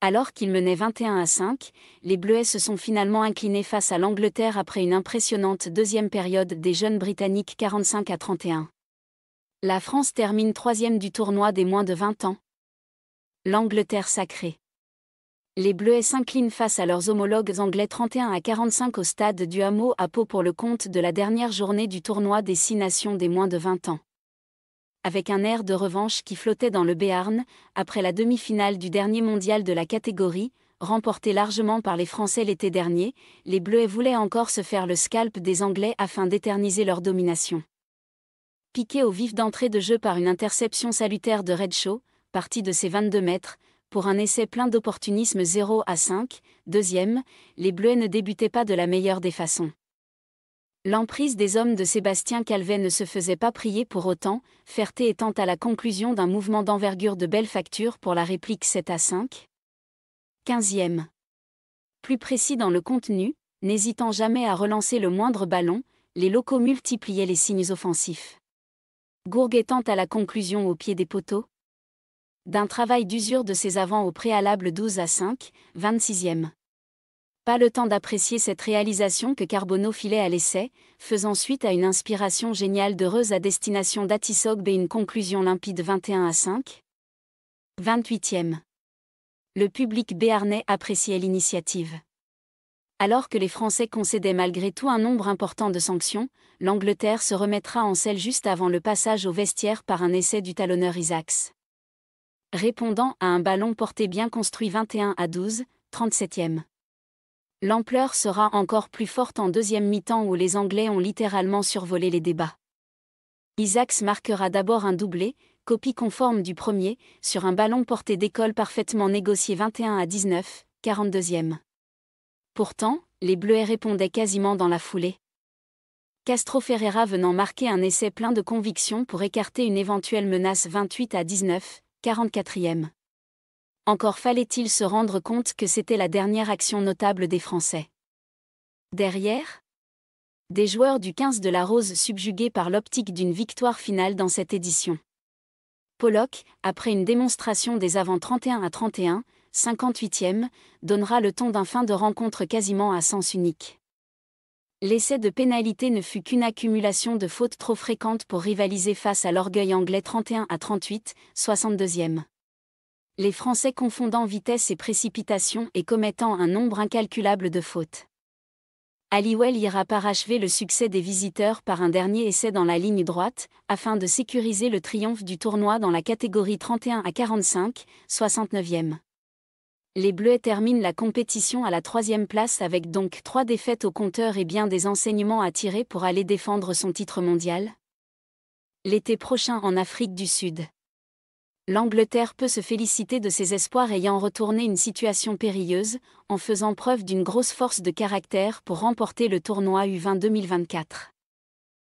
Alors qu'ils menaient 21 à 5, les Bleuets se sont finalement inclinés face à l'Angleterre après une impressionnante deuxième période des jeunes Britanniques 45 à 31. La France termine troisième du tournoi des moins de 20 ans. L'Angleterre sacrée. Les Bleuets s'inclinent face à leurs homologues anglais 31 à 45 au stade du Hameau à Pau pour le compte de la dernière journée du tournoi des Six Nations des moins de 20 ans avec un air de revanche qui flottait dans le Béarn, après la demi-finale du dernier mondial de la catégorie, remporté largement par les Français l'été dernier, les Bleuets voulaient encore se faire le scalp des Anglais afin d'éterniser leur domination. Piqué au vif d'entrée de jeu par une interception salutaire de Redshaw, parti de ses 22 mètres, pour un essai plein d'opportunisme 0 à 5, deuxième, les Bleuets ne débutaient pas de la meilleure des façons. L'emprise des hommes de Sébastien Calvet ne se faisait pas prier pour autant, Ferté étant à la conclusion d'un mouvement d'envergure de belle facture pour la réplique 7 à 5. 15e. Plus précis dans le contenu, n'hésitant jamais à relancer le moindre ballon, les locaux multipliaient les signes offensifs. étant à la conclusion au pied des poteaux. D'un travail d'usure de ses avants au préalable 12 à 5, 26e. Pas le temps d'apprécier cette réalisation que Carbono filait à l'essai, faisant suite à une inspiration géniale d'heureuse à destination d'Atisogbe et une conclusion limpide 21 à 5. 28e. Le public béarnais appréciait l'initiative. Alors que les Français concédaient malgré tout un nombre important de sanctions, l'Angleterre se remettra en selle juste avant le passage au vestiaire par un essai du talonneur Isaacs. Répondant à un ballon porté bien construit 21 à 12, 37e. L'ampleur sera encore plus forte en deuxième mi-temps où les Anglais ont littéralement survolé les débats. Isaacs marquera d'abord un doublé, copie conforme du premier, sur un ballon porté d'école parfaitement négocié 21 à 19, 42e. Pourtant, les Bleus répondaient quasiment dans la foulée. Castro Ferreira venant marquer un essai plein de conviction pour écarter une éventuelle menace 28 à 19, 44e. Encore fallait-il se rendre compte que c'était la dernière action notable des Français. Derrière Des joueurs du 15 de la Rose subjugués par l'optique d'une victoire finale dans cette édition. Pollock, après une démonstration des avant 31 à 31, 58e, donnera le ton d'un fin de rencontre quasiment à sens unique. L'essai de pénalité ne fut qu'une accumulation de fautes trop fréquentes pour rivaliser face à l'orgueil anglais 31 à 38, 62e les Français confondant vitesse et précipitation et commettant un nombre incalculable de fautes. Aliwell ira parachever le succès des visiteurs par un dernier essai dans la ligne droite, afin de sécuriser le triomphe du tournoi dans la catégorie 31 à 45, 69e. Les Bleus terminent la compétition à la troisième place avec donc trois défaites au compteur et bien des enseignements à tirer pour aller défendre son titre mondial. L'été prochain en Afrique du Sud l'Angleterre peut se féliciter de ses espoirs ayant retourné une situation périlleuse, en faisant preuve d'une grosse force de caractère pour remporter le tournoi U20 2024.